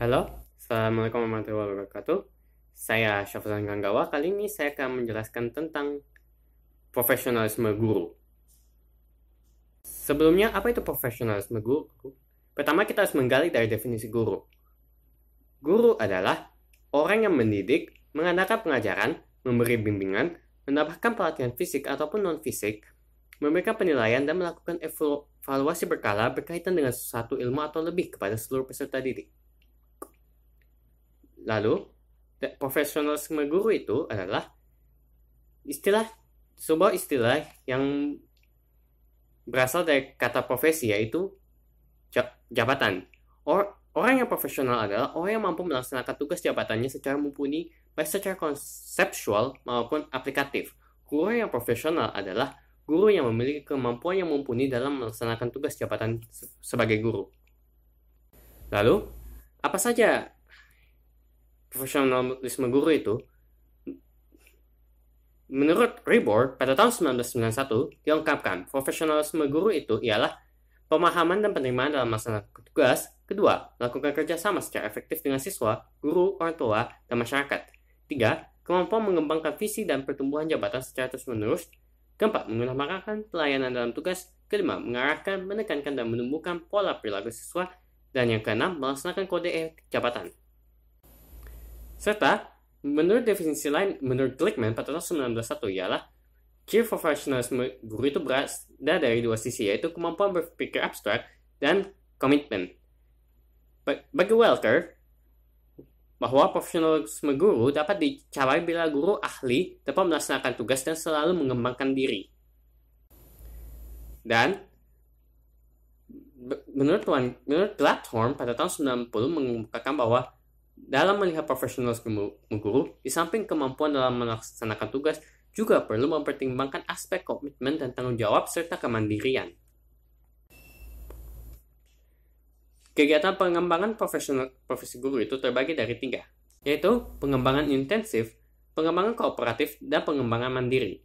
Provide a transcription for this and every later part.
Halo, Assalamualaikum warahmatullahi wabarakatuh. Saya Syafran Ganggawa. Kali ini saya akan menjelaskan tentang profesionalisme guru. Sebelumnya, apa itu profesionalisme guru? Pertama, kita harus menggali dari definisi guru. Guru adalah orang yang mendidik, mengadakan pengajaran, memberi bimbingan, menambahkan pelatihan fisik ataupun non-fisik, memberikan penilaian dan melakukan evaluasi berkala berkaitan dengan suatu ilmu atau lebih kepada seluruh peserta didik. Lalu, profesionalisme guru itu adalah istilah sebuah istilah yang berasal dari kata profesi yaitu jabatan. Or, orang yang profesional adalah orang yang mampu melaksanakan tugas jabatannya secara mumpuni baik secara konseptual maupun aplikatif. Guru yang profesional adalah guru yang memiliki kemampuan yang mumpuni dalam melaksanakan tugas jabatan sebagai guru. Lalu, apa saja profesionalisme guru itu Menurut Rebor, pada tahun 1991 diungkapkan profesionalisme guru itu ialah pemahaman dan penerimaan dalam masalah tugas. Kedua, melakukan kerja sama secara efektif dengan siswa, guru, orang tua, dan masyarakat. Tiga, kemampuan mengembangkan visi dan pertumbuhan jabatan secara terus-menerus. Keempat, mengutamakan pelayanan dalam tugas. Kelima, mengarahkan, menekankan, dan menumbuhkan pola perilaku siswa. Dan yang keenam, melaksanakan kode etik jabatan. Serta, menurut definisi lain, menurut Glickman, tahun 19.1 ialah Ciri profesionalisme guru itu berada dari dua sisi, yaitu kemampuan berpikir abstrak dan komitmen. Bagi Welker, bahwa profesionalisme guru dapat dicapai bila guru ahli dapat melaksanakan tugas dan selalu mengembangkan diri. Dan menurut menurut platform pada tahun 90 mengungkapkan bahwa dalam melihat profesional guru, di samping kemampuan dalam melaksanakan tugas, juga perlu mempertimbangkan aspek komitmen dan tanggung jawab serta kemandirian. Kegiatan pengembangan profesional profesi guru itu terbagi dari tiga, yaitu pengembangan intensif, pengembangan kooperatif, dan pengembangan mandiri.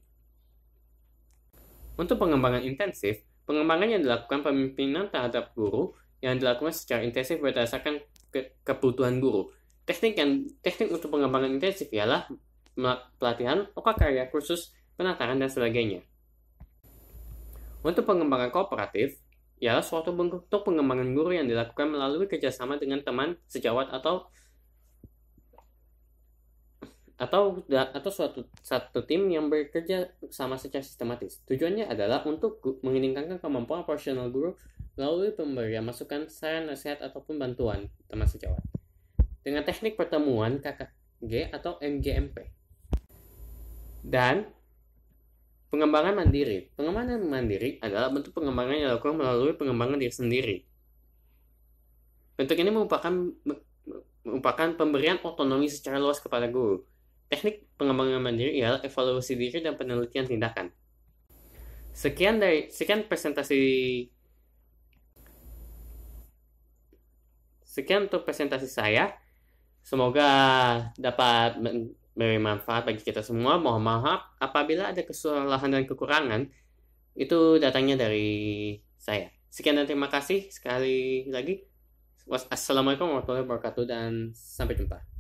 Untuk pengembangan intensif, pengembangan yang dilakukan pemimpinan terhadap guru yang dilakukan secara intensif berdasarkan ke kebutuhan guru, teknik yang teknik untuk pengembangan intensif ialah pelatihan okakarya, kursus penataran dan sebagainya. Untuk pengembangan kooperatif, ialah suatu bentuk pengembangan guru yang dilakukan melalui kerjasama dengan teman sejawat atau atau atau suatu satu tim yang bekerja sama secara sistematis. Tujuannya adalah untuk meningkatkan kemampuan profesional guru melalui pemberian masukan, saran, nasihat ataupun bantuan teman sejawat dengan teknik pertemuan KKG atau MGMP. Dan pengembangan mandiri. Pengembangan mandiri adalah bentuk pengembangan yang dilakukan melalui pengembangan diri sendiri. Bentuk ini merupakan merupakan pemberian otonomi secara luas kepada guru. Teknik pengembangan mandiri ialah evaluasi diri dan penelitian tindakan. Sekian dari sekian presentasi Sekian untuk presentasi saya. Semoga dapat memberi manfaat bagi kita semua. Mohon maaf apabila ada kesalahan dan kekurangan. Itu datangnya dari saya. Sekian dan terima kasih sekali lagi. Wassalamualaikum warahmatullahi wabarakatuh dan sampai jumpa.